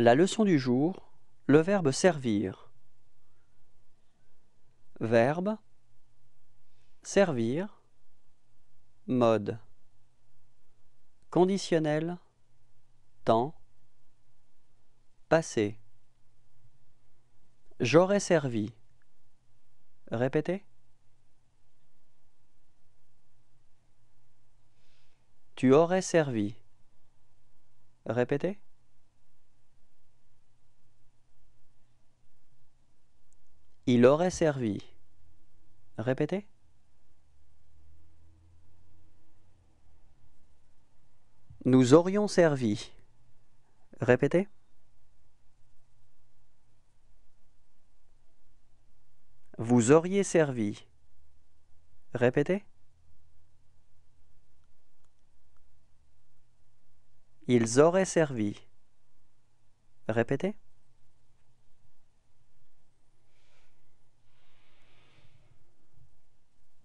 La leçon du jour, le verbe servir. Verbe servir mode conditionnel temps passé J'aurais servi. Répétez. Tu aurais servi. Répétez. Il aurait servi. Répétez. Nous aurions servi. Répétez. Vous auriez servi. Répétez. Ils auraient servi. Répétez.